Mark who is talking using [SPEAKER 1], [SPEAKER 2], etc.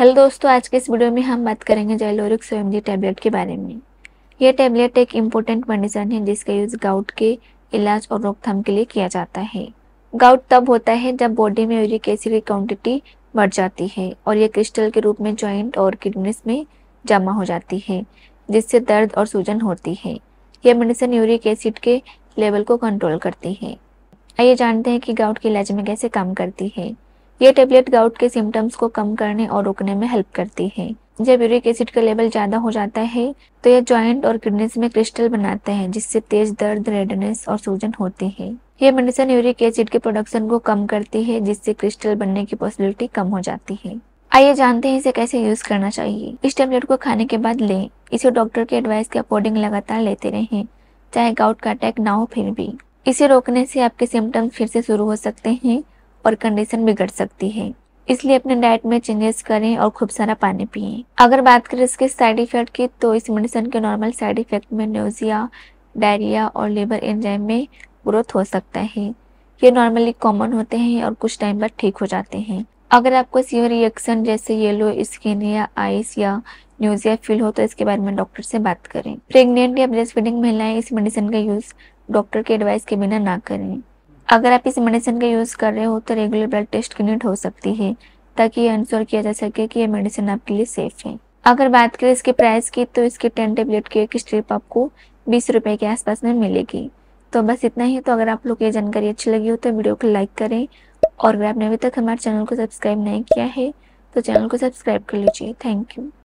[SPEAKER 1] hello दोस्तों आज के इस वीडियो में हम बात करेंगे जाइलोरिक स्वयं जी टैबलेट के बारे में ये टैबलेट एक इम्पोर्टेंट मेडिसन है जिसका यूज़ गाउट के इलाज और रोकथाम के लिए किया जाता है गाउट तब होता है जब बॉडी में यूरिक एसिड की क्वांटिटी बढ़ जाती है और यह क्रिस्टल के रूप में ज्वाइंट और किडनीस में जमा हो जाती है जिससे दर्द और सूजन होती है यह मेडिसन यूरिक एसिड के लेवल को कंट्रोल करती है आइए जानते हैं कि गाउट के इलाज में कैसे काम करती है ये टेबलेट गाउट के सिम्टम्स को कम करने और रोकने में हेल्प करती है जब यूरिक एसिड का लेवल ज़्यादा हो जाता है तो यह ज्वाइंट और किडनीज में क्रिस्टल बनाता है जिससे तेज दर्द रेडनेस और सूजन होती है ये मेडिसिन यूरिक एसिड के प्रोडक्शन को कम करती है जिससे क्रिस्टल बनने की पॉसिबिलिटी कम हो जाती है आइए जानते हैं इसे कैसे यूज करना चाहिए इस टेबलेट को खाने के बाद लें इसे डॉक्टर के एडवाइस के अकॉर्डिंग लगातार लेते रहें चाहे गाउट का अटैक ना हो फिर भी इसे रोकने से आपके सिम्टम्स फिर से शुरू हो सकते हैं और कंडीशन बिगड़ सकती है इसलिए अपने डाइट में चेंजेस करें और खूब सारा पानी पिए अगर बात करें इसके साइड इफेक्ट की तो इस मेडिसिन के नॉर्मल साइड इफेक्ट में न्यूजिया डायरिया और लेबर एंजाइम में ग्रोथ हो सकता है ये नॉर्मली कॉमन होते हैं और कुछ टाइम बाद ठीक हो जाते हैं अगर आपको सीवर रिएक्शन जैसे येलो स्किन या आइस या न्यूजिया फील हो तो इसके बारे में डॉक्टर से बात करें प्रेग्नेंट या ब्रेस्ट फीडिंग महिलाएं इस मेडिसिन का यूज़ डॉक्टर के एडवाइस के बिना ना करें अगर आप इस मेडिसिन का यूज़ कर रहे हो तो रेगुलर ब्लड टेस्ट की नीड हो सकती है ताकि ये इंश्योर किया जा सके कि ये मेडिसिन आपके लिए सेफ है अगर बात करें इसके प्राइस की तो इसके टेन टेबलेट की एक स्ट्रिप आपको बीस रुपये के आसपास में मिलेगी तो बस इतना ही तो अगर आप लोग ये जानकारी अच्छी लगी हो तो वीडियो को लाइक करें और अगर आपने अभी तक हमारे चैनल को सब्सक्राइब नहीं किया है तो चैनल को सब्सक्राइब कर लीजिए थैंक यू